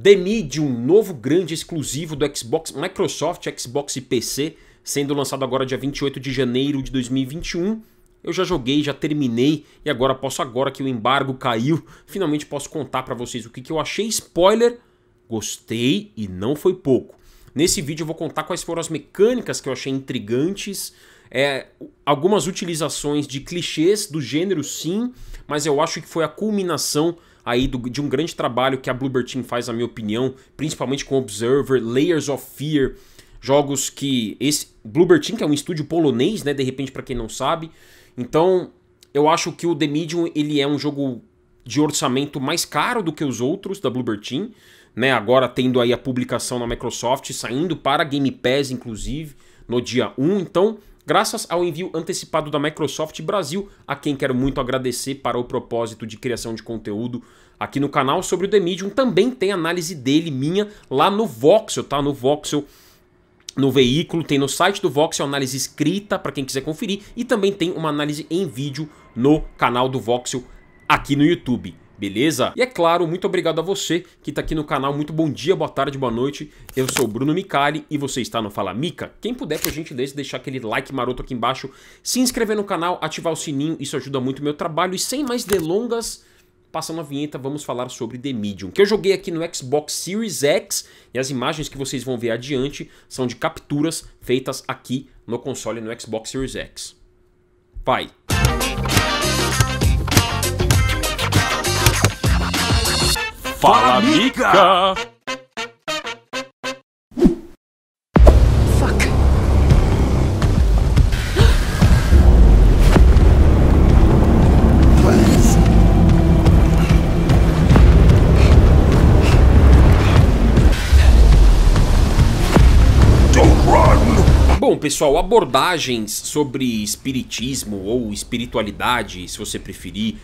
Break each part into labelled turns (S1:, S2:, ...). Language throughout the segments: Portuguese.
S1: The Medium, novo grande exclusivo do Xbox, Microsoft, Xbox e PC, sendo lançado agora dia 28 de janeiro de 2021. Eu já joguei, já terminei e agora posso agora que o embargo caiu, finalmente posso contar para vocês o que, que eu achei. Spoiler, gostei e não foi pouco. Nesse vídeo eu vou contar quais foram as mecânicas que eu achei intrigantes, é, algumas utilizações de clichês do gênero sim, mas eu acho que foi a culminação aí do, de um grande trabalho que a Bluebird Team faz, na minha opinião, principalmente com Observer, Layers of Fear, jogos que esse Bluebird Team, que é um estúdio polonês, né, de repente para quem não sabe. Então, eu acho que o The Medium, ele é um jogo de orçamento mais caro do que os outros da Bluebird Team, né? Agora tendo aí a publicação na Microsoft, saindo para Game Pass inclusive no dia 1. Então, graças ao envio antecipado da Microsoft Brasil, a quem quero muito agradecer para o propósito de criação de conteúdo aqui no canal sobre o The Medium. Também tem análise dele, minha, lá no Voxel, tá? No Voxel no veículo, tem no site do Voxel análise escrita para quem quiser conferir e também tem uma análise em vídeo no canal do Voxel aqui no YouTube beleza? E é claro, muito obrigado a você que está aqui no canal, muito bom dia, boa tarde, boa noite. Eu sou o Bruno Micali e você está no Fala Mica. Quem puder, por gentileza, deixar aquele like maroto aqui embaixo, se inscrever no canal, ativar o sininho, isso ajuda muito o meu trabalho. E sem mais delongas, passando a vinheta, vamos falar sobre The Medium, que eu joguei aqui no Xbox Series X, e as imagens que vocês vão ver adiante são de capturas feitas aqui no console no Xbox Series X. Bye. Fala, Mica! Fuck. Please. Don't run. Bom, pessoal, abordagens sobre espiritismo ou espiritualidade, se você preferir,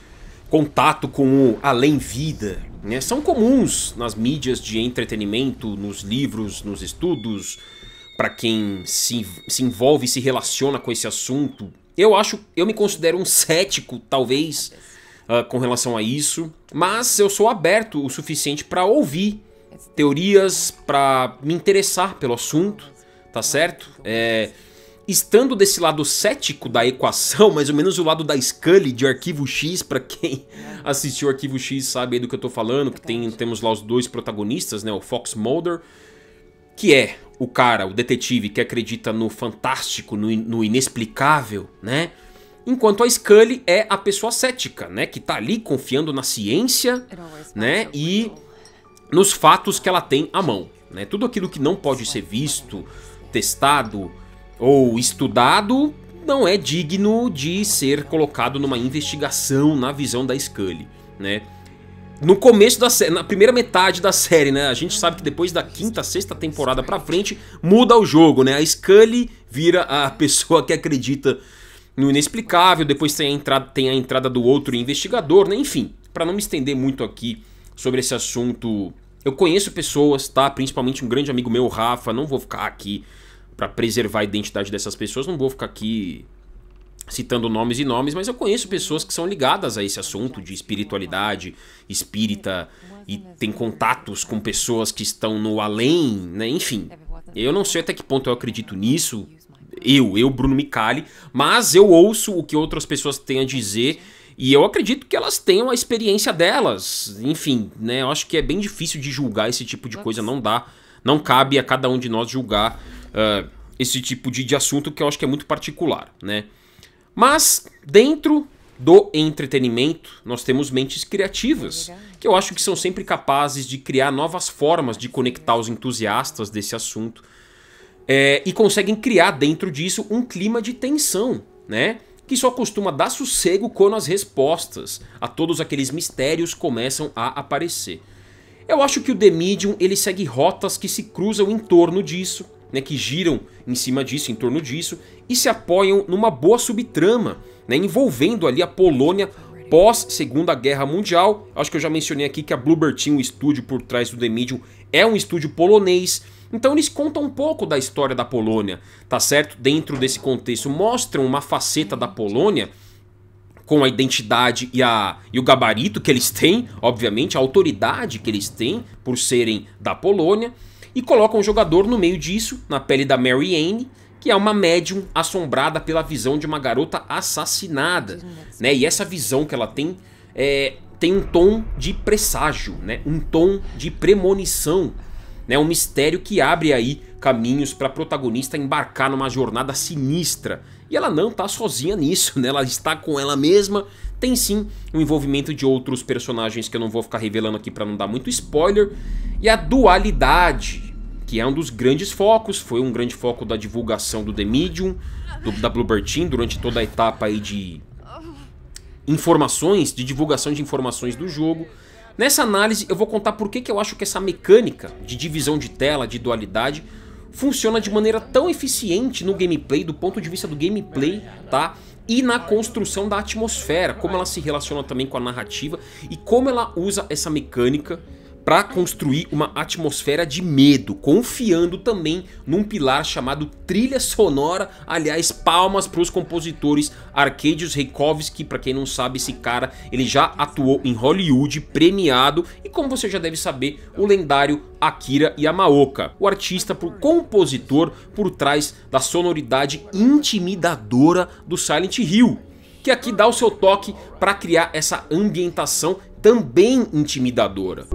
S1: contato com o além-vida, né? São comuns nas mídias de entretenimento, nos livros, nos estudos, para quem se, se envolve e se relaciona com esse assunto. Eu acho, eu me considero um cético, talvez, uh, com relação a isso, mas eu sou aberto o suficiente para ouvir teorias, para me interessar pelo assunto, tá certo? É estando desse lado cético da equação, mais ou menos o lado da Scully de Arquivo X, para quem é. assistiu Arquivo X sabe aí do que eu tô falando, que tem, temos lá os dois protagonistas, né, o Fox Mulder, que é o cara, o detetive que acredita no fantástico, no, no inexplicável, né? Enquanto a Scully é a pessoa cética, né, que tá ali confiando na ciência, né, é e nos fatos que ela tem à mão, né? Tudo aquilo que não pode ser é visto, testado, ou estudado não é digno de ser colocado numa investigação na visão da Scully, né? No começo da série, na primeira metade da série, né? A gente sabe que depois da quinta, sexta temporada pra frente, muda o jogo, né? A Scully vira a pessoa que acredita no inexplicável, depois tem a entrada, tem a entrada do outro investigador, né? Enfim, para não me estender muito aqui sobre esse assunto, eu conheço pessoas, tá? Principalmente um grande amigo meu, Rafa, não vou ficar aqui para preservar a identidade dessas pessoas, não vou ficar aqui citando nomes e nomes, mas eu conheço pessoas que são ligadas a esse assunto de espiritualidade, espírita e tem contatos com pessoas que estão no além, né? Enfim, eu não sei até que ponto eu acredito nisso, eu, eu Bruno Micali, mas eu ouço o que outras pessoas têm a dizer e eu acredito que elas tenham a experiência delas. Enfim, né? Eu acho que é bem difícil de julgar esse tipo de coisa, não dá, não cabe a cada um de nós julgar uh, esse tipo de, de assunto que eu acho que é muito particular, né? Mas dentro do entretenimento, nós temos mentes criativas, que eu acho que são sempre capazes de criar novas formas de conectar os entusiastas desse assunto é, e conseguem criar dentro disso um clima de tensão, né? Que só costuma dar sossego quando as respostas a todos aqueles mistérios começam a aparecer. Eu acho que o The Medium ele segue rotas que se cruzam em torno disso né, que giram em cima disso, em torno disso, e se apoiam numa boa subtrama, né, envolvendo ali a Polônia pós Segunda Guerra Mundial. Acho que eu já mencionei aqui que a Bluebird tinha o estúdio por trás do The Medium, é um estúdio polonês. Então eles contam um pouco da história da Polônia, tá certo? Dentro desse contexto, mostram uma faceta da Polônia com a identidade e, a, e o gabarito que eles têm, obviamente, a autoridade que eles têm por serem da Polônia e coloca um jogador no meio disso, na pele da Mary Anne, que é uma médium assombrada pela visão de uma garota assassinada, é né? E essa visão que ela tem é, tem um tom de presságio, né? Um tom de premonição, né? Um mistério que abre aí caminhos para a protagonista embarcar numa jornada sinistra. E ela não está sozinha nisso, né? Ela está com ela mesma tem sim o envolvimento de outros personagens que eu não vou ficar revelando aqui para não dar muito spoiler, e a dualidade, que é um dos grandes focos, foi um grande foco da divulgação do The Medium, do, da Bluebird Team, durante toda a etapa aí de informações, de divulgação de informações do jogo. Nessa análise eu vou contar por que, que eu acho que essa mecânica de divisão de tela, de dualidade, funciona de maneira tão eficiente no gameplay, do ponto de vista do gameplay, tá? E na construção da atmosfera, como ela se relaciona também com a narrativa e como ela usa essa mecânica para construir uma atmosfera de medo, confiando também num pilar chamado trilha sonora. Aliás, palmas para os compositores Arkadiusz que para quem não sabe, esse cara ele já atuou em Hollywood, premiado e como você já deve saber, o lendário Akira Yamaoka, o artista por compositor por trás da sonoridade intimidadora do Silent Hill. Que aqui dá o seu toque para criar essa ambientação também intimidadora.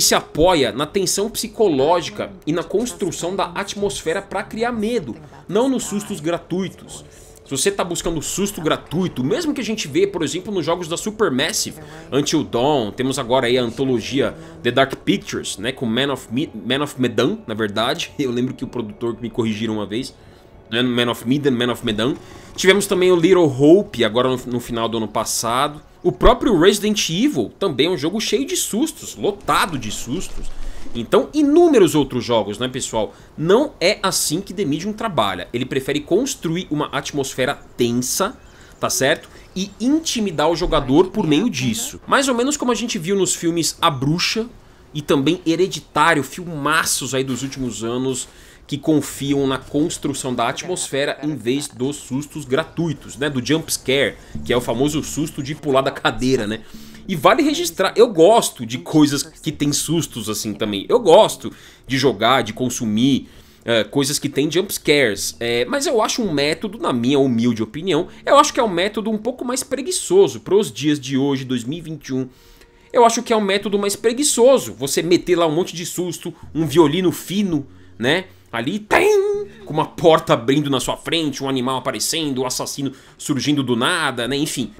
S1: que se apoia na tensão psicológica e na construção da atmosfera para criar medo, não nos sustos gratuitos. Se você está buscando susto gratuito, mesmo que a gente vê, por exemplo, nos jogos da Supermassive, Until Dawn, temos agora aí a antologia The Dark Pictures, né, com Man of, Me Man of Medan, na verdade, eu lembro que o produtor me corrigiu uma vez, né, Man of Medan, Man of Medan. Tivemos também o Little Hope, agora no, no final do ano passado, o próprio Resident Evil também é um jogo cheio de sustos, lotado de sustos. Então, inúmeros outros jogos, né, pessoal? Não é assim que The Medium trabalha. Ele prefere construir uma atmosfera tensa, tá certo? E intimidar o jogador por meio disso. Mais ou menos como a gente viu nos filmes A Bruxa e também Hereditário, filmaços aí dos últimos anos que confiam na construção da atmosfera em vez dos sustos gratuitos, né? Do jump scare, que é o famoso susto de pular da cadeira, né? E vale registrar, eu gosto de coisas que tem sustos assim também. Eu gosto de jogar, de consumir eh, coisas que tem jump scares. É, mas eu acho um método, na minha humilde opinião, eu acho que é um método um pouco mais preguiçoso para os dias de hoje, 2021. Eu acho que é um método mais preguiçoso. Você meter lá um monte de susto, um violino fino, né? Ali, tem, com uma porta abrindo na sua frente, um animal aparecendo, o um assassino surgindo do nada, né? Enfim.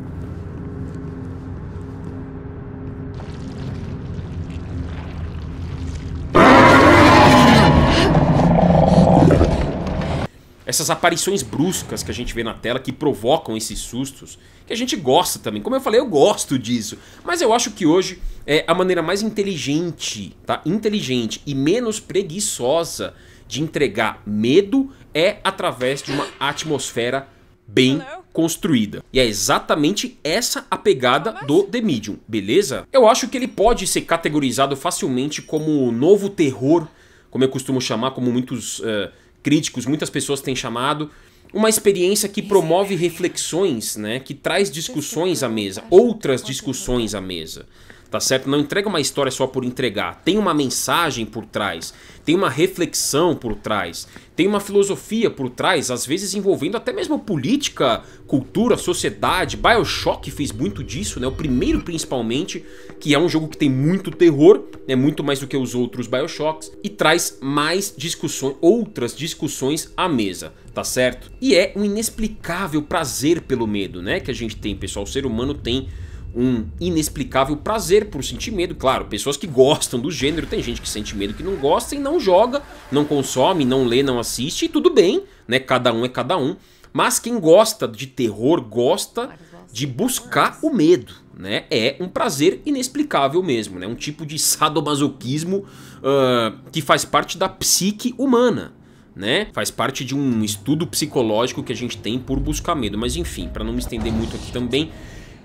S1: essas aparições bruscas que a gente vê na tela que provocam esses sustos, que a gente gosta também. Como eu falei, eu gosto disso, mas eu acho que hoje é a maneira mais inteligente, tá? Inteligente e menos preguiçosa de entregar medo é através de uma atmosfera bem construída. E é exatamente essa a pegada do The Medium, beleza? Eu acho que ele pode ser categorizado facilmente como o novo terror, como eu costumo chamar, como muitos uh, críticos, muitas pessoas têm chamado. Uma experiência que é promove reflexões, né? Que traz é discussões à mesa, outras discussões à mesa. Tá certo? Não entrega uma história só por entregar. Tem uma mensagem por trás tem uma reflexão por trás, tem uma filosofia por trás, às vezes envolvendo até mesmo política, cultura, sociedade. BioShock fez muito disso, né? O primeiro principalmente, que é um jogo que tem muito terror, né? muito mais do que os outros BioShocks e traz mais discussões, outras discussões à mesa, tá certo? E é um inexplicável prazer pelo medo, né, que a gente tem, pessoal, o ser humano tem um inexplicável prazer por sentir medo. Claro, pessoas que gostam do gênero, tem gente que sente medo que não gosta e não joga, não consome, não lê, não assiste, e tudo bem, né? Cada um é cada um. Mas quem gosta de terror gosta de buscar o medo, né? É um prazer inexplicável mesmo, né? Um tipo de sadomasoquismo uh, que faz parte da psique humana, né? Faz parte de um estudo psicológico que a gente tem por buscar medo, mas enfim, para não me estender muito aqui também,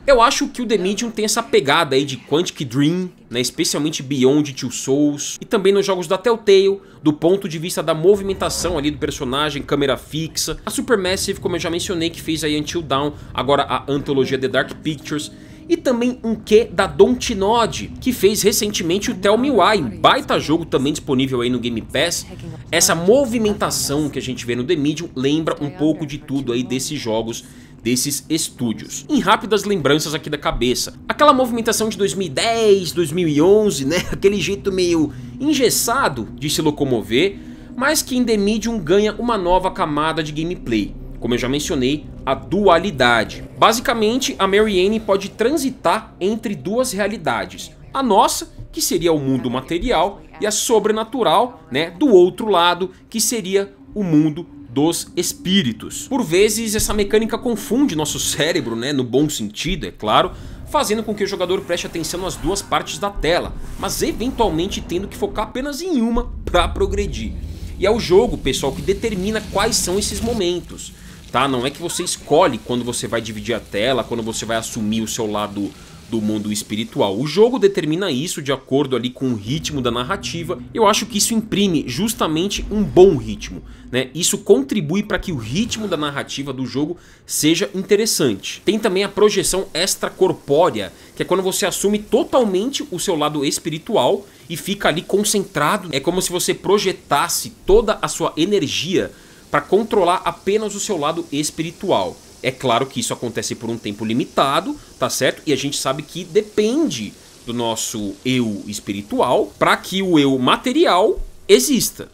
S1: eu acho que o The Medium tem essa pegada aí de Quantic Dream, né, especialmente Beyond Two Souls, e também nos jogos da Telltale, do ponto de vista da movimentação ali do personagem, câmera fixa. A Supermassive, como eu já mencionei, que fez aí Until Dawn, agora a antologia The Dark Pictures, e também um que da Dontnod, que fez recentemente o Tell Me Why, um baita jogo também disponível aí no Game Pass. Essa movimentação que a gente vê no The Medium lembra um pouco de tudo aí desses jogos desses estúdios. Em rápidas lembranças aqui da cabeça, aquela movimentação de 2010, 2011, né? Aquele jeito meio engessado de se locomover, mas que em The Medium ganha uma nova camada de gameplay. Como eu já mencionei, a dualidade. Basicamente, a Mary Anne pode transitar entre duas realidades. A nossa, que seria o mundo material, e a sobrenatural, né, do outro lado, que seria o mundo dos espíritos. Por vezes, essa mecânica confunde nosso cérebro, né, no bom sentido, é claro, fazendo com que o jogador preste atenção nas duas partes da tela, mas eventualmente tendo que focar apenas em uma para progredir. E é o jogo, pessoal, que determina quais são esses momentos, tá? Não é que você escolhe quando você vai dividir a tela, quando você vai assumir o seu lado do mundo espiritual. O jogo determina isso de acordo ali com o ritmo da narrativa. Eu acho que isso imprime justamente um bom ritmo, né? Isso contribui para que o ritmo da narrativa do jogo seja interessante. Tem também a projeção extracorpórea, que é quando você assume totalmente o seu lado espiritual e fica ali concentrado. É como se você projetasse toda a sua energia para controlar apenas o seu lado espiritual. É claro que isso acontece por um tempo limitado, tá certo? E a gente sabe que depende do nosso eu espiritual para que o eu material exista.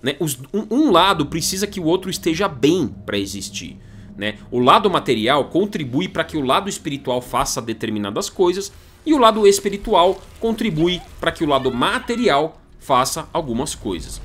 S1: Né? Os, um, um lado precisa que o outro esteja bem para existir. Né? O lado material contribui para que o lado espiritual faça determinadas coisas e o lado espiritual contribui para que o lado material faça algumas coisas.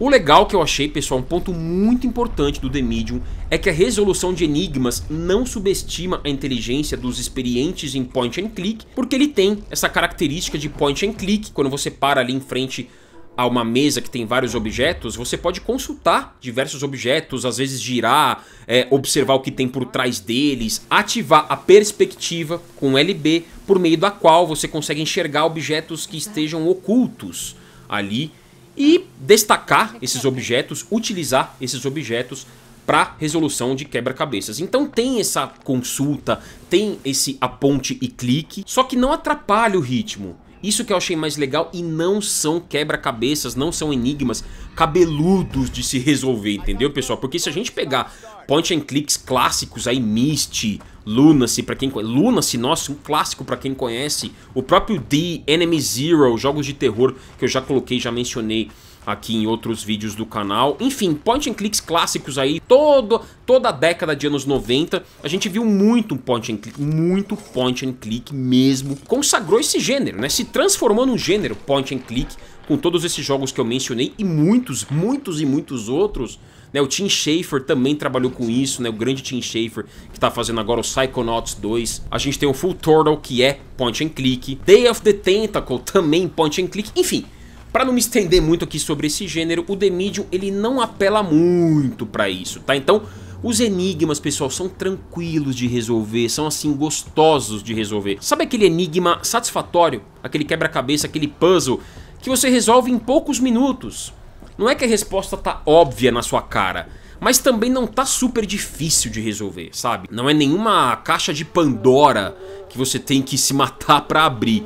S1: O legal que eu achei, pessoal, um ponto muito importante do The Medium é que a resolução de enigmas não subestima a inteligência dos experientes em point and click, porque ele tem essa característica de point and click, quando você para ali em frente a uma mesa que tem vários objetos, você pode consultar diversos objetos, às vezes girar, é, observar o que tem por trás deles, ativar a perspectiva com LB, por meio da qual você consegue enxergar objetos que estejam ocultos ali e destacar esses objetos, utilizar esses objetos para resolução de quebra-cabeças. Então tem essa consulta, tem esse aponte e clique, só que não atrapalha o ritmo. Isso que eu achei mais legal e não são quebra-cabeças, não são enigmas cabeludos de se resolver, entendeu, pessoal? Porque se a gente pegar point and clicks clássicos aí, Myst, Lunacy, para quem conhece. Lunacy, nossa, um clássico para quem conhece. O próprio The Enemy Zero, jogos de terror que eu já coloquei, já mencionei aqui em outros vídeos do canal. Enfim, point and clicks clássicos aí, todo, toda a década de anos 90, a gente viu muito point and click, muito point and click mesmo. Consagrou esse gênero, né? Se transformou num gênero point and click com todos esses jogos que eu mencionei e muitos, muitos e muitos outros né? O Tim Schafer também trabalhou com isso, né? O grande Tim Schafer, que tá fazendo agora o Psychonauts 2. A gente tem o Full Turtle, que é point and click. Day of the Tentacle, também point and click. Enfim, para não me estender muito aqui sobre esse gênero, o The Medium ele não apela muito para isso, tá? Então, os enigmas, pessoal, são tranquilos de resolver, são assim gostosos de resolver. Sabe aquele enigma satisfatório? Aquele quebra-cabeça, aquele puzzle que você resolve em poucos minutos? Não é que a resposta tá óbvia na sua cara, mas também não tá super difícil de resolver, sabe? Não é nenhuma caixa de Pandora que você tem que se matar para abrir.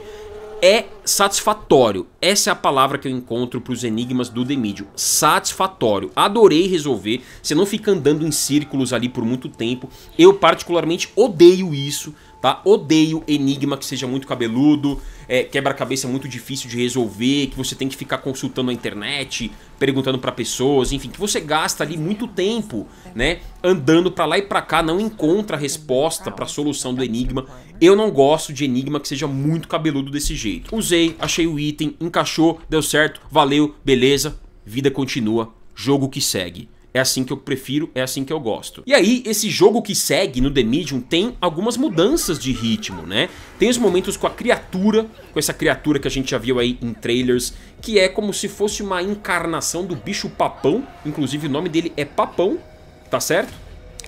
S1: É satisfatório. Essa é a palavra que eu encontro para os enigmas do Demídio. Satisfatório. Adorei resolver. Você não fica andando em círculos ali por muito tempo. Eu particularmente odeio isso tá? Odeio enigma que seja muito cabeludo, é, quebra-cabeça é muito difícil de resolver, que você tem que ficar consultando a internet, perguntando para pessoas, enfim, que você gasta ali muito tempo, né? Andando para lá e para cá, não encontra a resposta para a solução do enigma. Eu não gosto de enigma que seja muito cabeludo desse jeito. Usei, achei o item, encaixou, deu certo, valeu, beleza, vida continua, jogo que segue. É assim que eu prefiro, é assim que eu gosto. E aí, esse jogo que segue no The Medium tem algumas mudanças de ritmo, né? Tem os momentos com a criatura, com essa criatura que a gente já viu aí em trailers, que é como se fosse uma encarnação do bicho papão, inclusive o nome dele é papão, tá certo?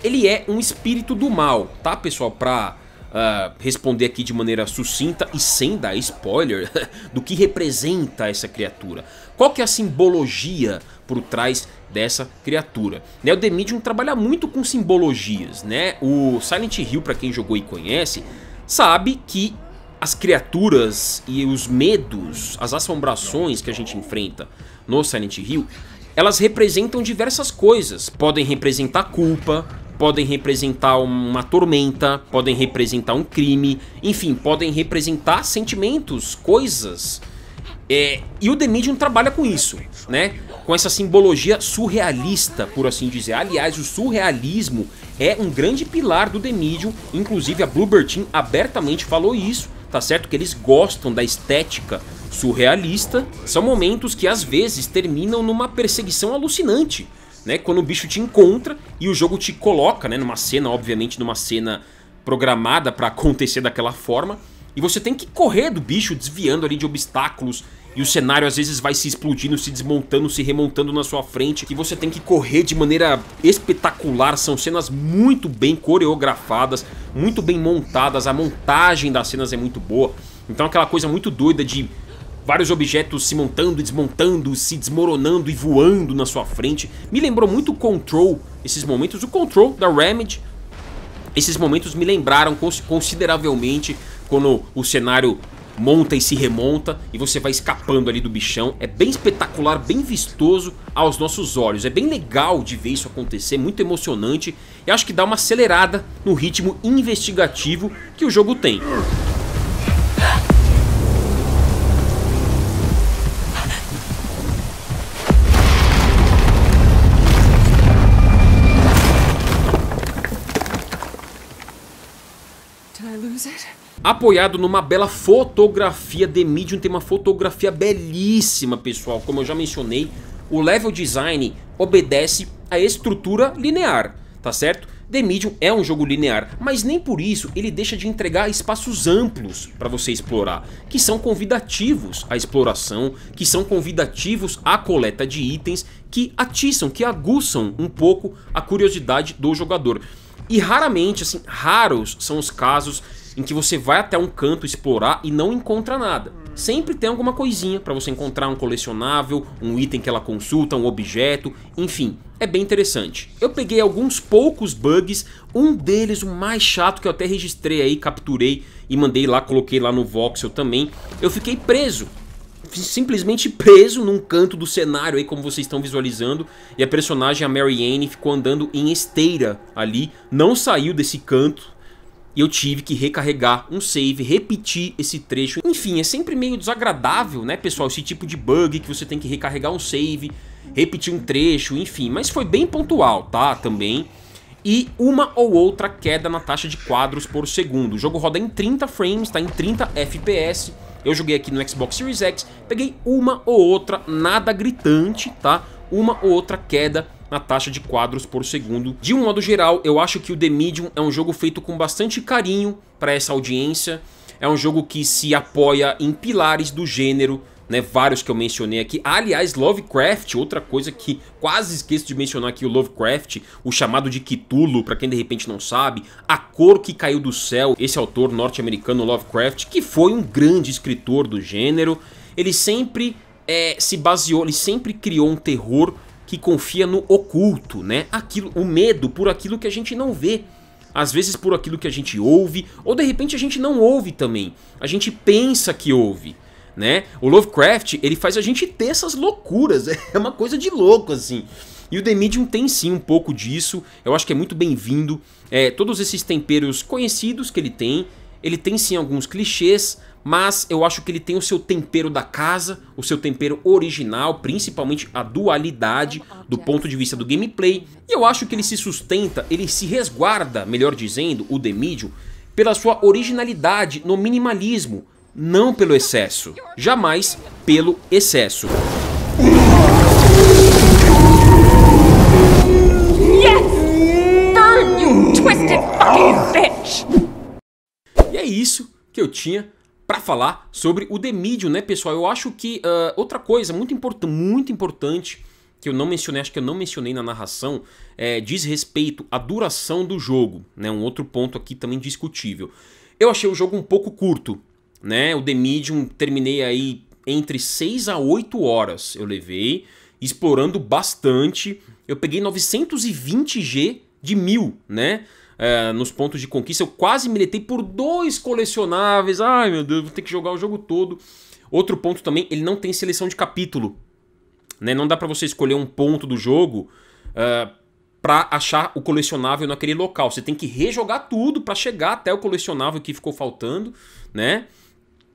S1: Ele é um espírito do mal, tá pessoal? Pra Uh, responder aqui de maneira sucinta e sem dar spoiler do que representa essa criatura. Qual que é a simbologia por trás dessa criatura. Né? O The Medium trabalha muito com simbologias, né? O Silent Hill, para quem jogou e conhece, sabe que as criaturas e os medos, as assombrações que a gente enfrenta no Silent Hill, elas representam diversas coisas. Podem representar culpa, podem representar uma tormenta, podem representar um crime, enfim, podem representar sentimentos, coisas é, e o The Medium trabalha com isso, né? Com essa simbologia surrealista, por assim dizer. Aliás, o surrealismo é um grande pilar do The Medium, inclusive a Bloober Team abertamente falou isso, tá certo? Que eles gostam da estética surrealista. São momentos que às vezes terminam numa perseguição alucinante, né? Quando o bicho te encontra e o jogo te coloca, né? Numa cena, obviamente, numa cena programada para acontecer daquela forma. E você tem que correr do bicho, desviando ali de obstáculos, e o cenário às vezes vai se explodindo, se desmontando, se remontando na sua frente. E você tem que correr de maneira espetacular. São cenas muito bem coreografadas, muito bem montadas. A montagem das cenas é muito boa. Então aquela coisa muito doida de vários objetos se montando, desmontando, se desmoronando e voando na sua frente. Me lembrou muito o Control, esses momentos. O Control da Remedy. Esses momentos me lembraram consideravelmente quando o cenário monta e se remonta e você vai escapando ali do bichão. É bem espetacular, bem vistoso aos nossos olhos. É bem legal de ver isso acontecer, muito emocionante. E acho que dá uma acelerada no ritmo investigativo que o jogo tem. apoiado numa bela fotografia de Medium, tem uma fotografia belíssima, pessoal. Como eu já mencionei, o level design obedece à estrutura linear, tá certo? The Medium é um jogo linear, mas nem por isso ele deixa de entregar espaços amplos para você explorar, que são convidativos à exploração, que são convidativos à coleta de itens, que atiçam, que aguçam um pouco a curiosidade do jogador. E raramente, assim, raros são os casos em que você vai até um canto explorar e não encontra nada. Sempre tem alguma coisinha para você encontrar um colecionável, um item que ela consulta, um objeto, enfim, é bem interessante. Eu peguei alguns poucos bugs, um deles o mais chato que eu até registrei aí, capturei e mandei lá, coloquei lá no voxel também. Eu fiquei preso simplesmente preso num canto do cenário aí como vocês estão visualizando e a personagem a Mary Anne ficou andando em esteira ali, não saiu desse canto e eu tive que recarregar um save, repetir esse trecho. Enfim, é sempre meio desagradável, né, pessoal? Esse tipo de bug que você tem que recarregar um save, repetir um trecho, enfim. Mas foi bem pontual, tá? Também. E uma ou outra queda na taxa de quadros por segundo. O jogo roda em 30 frames, tá? Em 30 FPS. Eu joguei aqui no Xbox Series X, peguei uma ou outra, nada gritante, tá? Uma ou outra queda na taxa de quadros por segundo. De um modo geral, eu acho que o The Medium é um jogo feito com bastante carinho para essa audiência. É um jogo que se apoia em pilares do gênero, né, vários que eu mencionei aqui. Aliás, Lovecraft, outra coisa que quase esqueço de mencionar aqui, o Lovecraft, o chamado de Kitulo, para quem de repente não sabe, A Cor que Caiu do Céu, esse autor norte-americano Lovecraft, que foi um grande escritor do gênero, ele sempre é, se baseou, ele sempre criou um terror que confia no oculto, né? Aquilo, o medo por aquilo que a gente não vê. Às vezes por aquilo que a gente ouve, ou de repente a gente não ouve também. A gente pensa que ouve. Né? O Lovecraft, ele faz a gente ter essas loucuras, é uma coisa de louco, assim. E o The Medium tem sim um pouco disso, eu acho que é muito bem-vindo. É, todos esses temperos conhecidos que ele tem, ele tem sim alguns clichês, mas eu acho que ele tem o seu tempero da casa, o seu tempero original, principalmente a dualidade do ponto de vista do gameplay, e eu acho que ele se sustenta, ele se resguarda, melhor dizendo, o The Medium, pela sua originalidade no minimalismo, não pelo excesso, jamais pelo excesso. E é isso que eu tinha para falar sobre o The Medium, né, pessoal? Eu acho que uh, outra coisa muito, import muito importante que eu não mencionei, acho que eu não mencionei na narração, é, diz respeito à duração do jogo, né? Um outro ponto aqui também discutível. Eu achei o jogo um pouco curto, né? O The Medium terminei aí entre 6 a 8 horas eu levei, explorando bastante. Eu peguei 920G de mil, né? é, nos pontos de conquista. Eu quase militei por dois colecionáveis. Ai meu Deus, vou ter que jogar o jogo todo. Outro ponto também, ele não tem seleção de capítulo. Né? Não dá para você escolher um ponto do jogo uh, é, para achar o colecionável naquele local. Você tem que rejogar tudo para chegar até o colecionável que ficou faltando, né?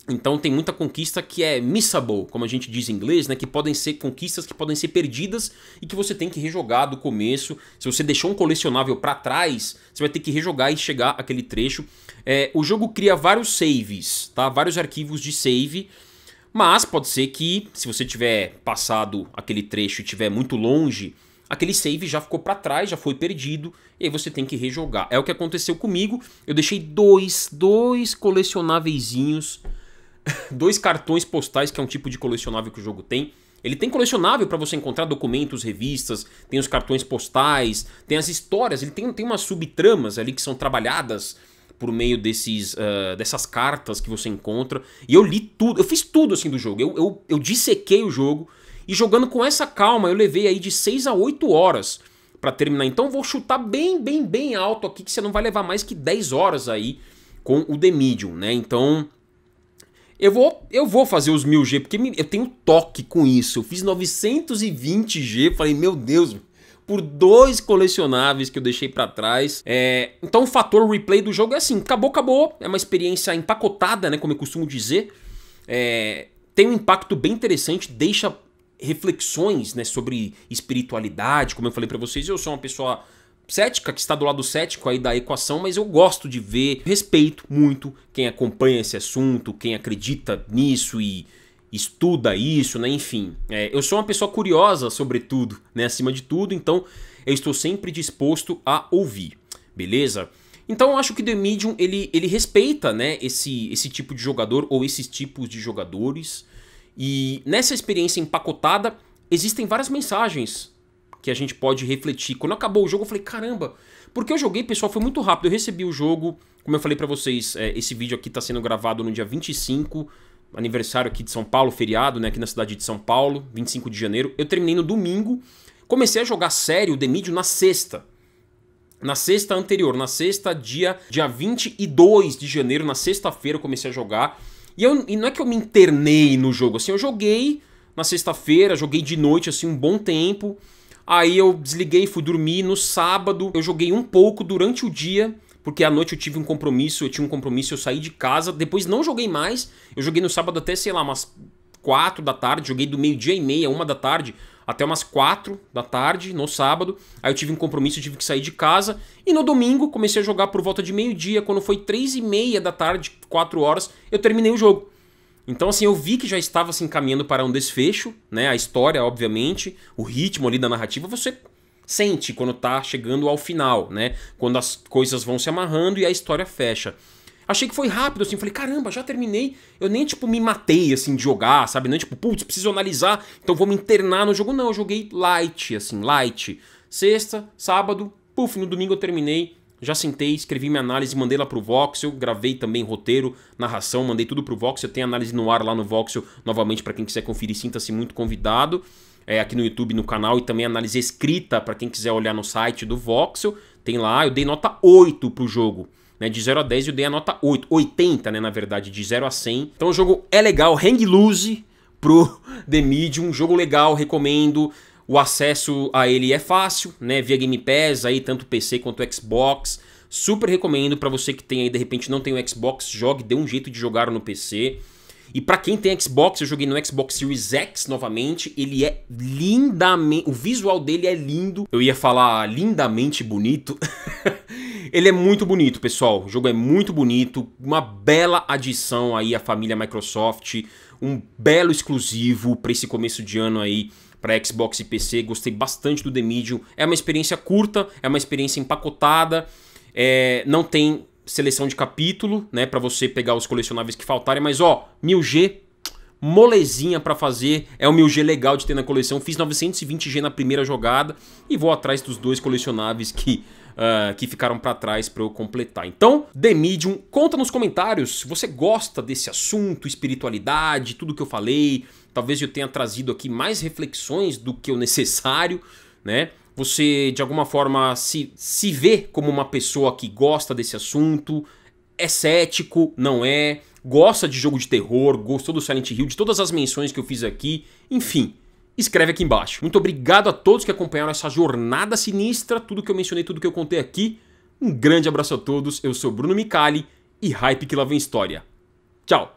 S1: Então tem muita conquista que é missable, como a gente diz em inglês, né? Que podem ser conquistas que podem ser perdidas e que você tem que rejogar do começo. Se você deixou um colecionável para trás, você vai ter que rejogar e chegar aquele trecho. É, o jogo cria vários saves, tá? Vários arquivos de save. Mas pode ser que, se você tiver passado aquele trecho e tiver muito longe, aquele save já ficou para trás, já foi perdido, e aí você tem que rejogar. É o que aconteceu comigo. Eu deixei dois, dois colecionáveis dois cartões postais, que é um tipo de colecionável que o jogo tem. Ele tem colecionável para você encontrar documentos, revistas, tem os cartões postais, tem as histórias, ele tem, tem umas subtramas ali que são trabalhadas por meio desses, uh, dessas cartas que você encontra. E eu li tudo, eu fiz tudo assim do jogo, eu, eu, eu dissequei o jogo e jogando com essa calma eu levei aí de 6 a 8 horas para terminar. Então vou chutar bem, bem, bem alto aqui que você não vai levar mais que 10 horas aí com o The Medium, né? Então eu vou, eu vou fazer os 1000G, porque eu tenho toque com isso. Eu fiz 920G, falei, meu Deus, por dois colecionáveis que eu deixei para trás. É, então o fator replay do jogo é assim, acabou, acabou. É uma experiência empacotada, né, como eu costumo dizer. É, tem um impacto bem interessante, deixa reflexões né, sobre espiritualidade, como eu falei para vocês, eu sou uma pessoa cética, que está do lado cético aí da equação, mas eu gosto de ver, respeito muito quem acompanha esse assunto, quem acredita nisso e estuda isso, né? Enfim, é, eu sou uma pessoa curiosa, sobretudo, né? Acima de tudo, então eu estou sempre disposto a ouvir, beleza? Então eu acho que The Medium ele, ele respeita, né? Esse, esse tipo de jogador ou esses tipos de jogadores. E nessa experiência empacotada, existem várias mensagens que a gente pode refletir. Quando acabou o jogo, eu falei, caramba, porque eu joguei, pessoal, foi muito rápido. Eu recebi o jogo, como eu falei para vocês, é, esse vídeo aqui tá sendo gravado no dia 25, aniversário aqui de São Paulo, feriado, né, aqui na cidade de São Paulo, 25 de janeiro. Eu terminei no domingo, comecei a jogar sério o Demidio na sexta. Na sexta anterior, na sexta, dia, dia 22 de janeiro, na sexta-feira eu comecei a jogar. E, eu, e não é que eu me internei no jogo, assim, eu joguei na sexta-feira, joguei de noite, assim, um bom tempo. Aí eu desliguei, fui dormir. No sábado, eu joguei um pouco durante o dia, porque à noite eu tive um compromisso, eu tinha um compromisso, eu saí de casa. Depois não joguei mais. Eu joguei no sábado até, sei lá, umas 4 da tarde. Joguei do meio-dia e meia, uma da tarde, até umas 4 da tarde no sábado. Aí eu tive um compromisso, eu tive que sair de casa. E no domingo comecei a jogar por volta de meio-dia. Quando foi 3 e meia da tarde, 4 horas, eu terminei o jogo. Então, assim, eu vi que já estava se assim, encaminhando para um desfecho, né? A história, obviamente, o ritmo ali da narrativa, você sente quando tá chegando ao final, né? Quando as coisas vão se amarrando e a história fecha. Achei que foi rápido, assim, falei, caramba, já terminei. Eu nem, tipo, me matei, assim, de jogar, sabe? Não, tipo, putz, preciso analisar, então vou me internar no jogo. Não, eu joguei light, assim, light. Sexta, sábado, puf, no domingo eu terminei já sentei, escrevi minha análise, mandei lá pro Voxel, gravei também roteiro, narração, mandei tudo pro Voxel, tem análise no ar lá no Voxel, novamente para quem quiser conferir, sinta-se muito convidado. É, aqui no YouTube, no canal, e também análise escrita para quem quiser olhar no site do Voxel. Tem lá, eu dei nota 8 pro jogo. Né, de 0 a 10 eu dei a nota 8, 80 né, na verdade, de 0 a 100. Então o jogo é legal, hang loose pro The Medium, jogo legal, recomendo. O acesso a ele é fácil, né? Via Game Pass aí, tanto PC quanto Xbox. Super recomendo para você que tem aí, de repente não tem o Xbox, jogue, dê um jeito de jogar no PC. E para quem tem Xbox, eu joguei no Xbox Series X novamente, ele é lindamente, o visual dele é lindo. Eu ia falar lindamente bonito. ele é muito bonito, pessoal. O jogo é muito bonito, uma bela adição aí à família Microsoft, um belo exclusivo para esse começo de ano aí para Xbox e PC, gostei bastante do The Medium. É uma experiência curta, é uma experiência empacotada, é, não tem seleção de capítulo, né, para você pegar os colecionáveis que faltarem, mas ó, 1000G molezinha para fazer. É meu G legal de ter na coleção. Fiz 920G na primeira jogada e vou atrás dos dois colecionáveis que Uh, que ficaram para trás para eu completar. Então, The Medium, conta nos comentários se você gosta desse assunto, espiritualidade, tudo que eu falei. Talvez eu tenha trazido aqui mais reflexões do que o necessário, né? Você de alguma forma se, se vê como uma pessoa que gosta desse assunto, é cético, não é? gosta de jogo de terror, gostou do Silent Hill, de todas as menções que eu fiz aqui, enfim escreve aqui embaixo. Muito obrigado a todos que acompanharam essa jornada sinistra, tudo que eu mencionei, tudo que eu contei aqui. Um grande abraço a todos, eu sou Bruno Micali e hype que lá vem história. Tchau!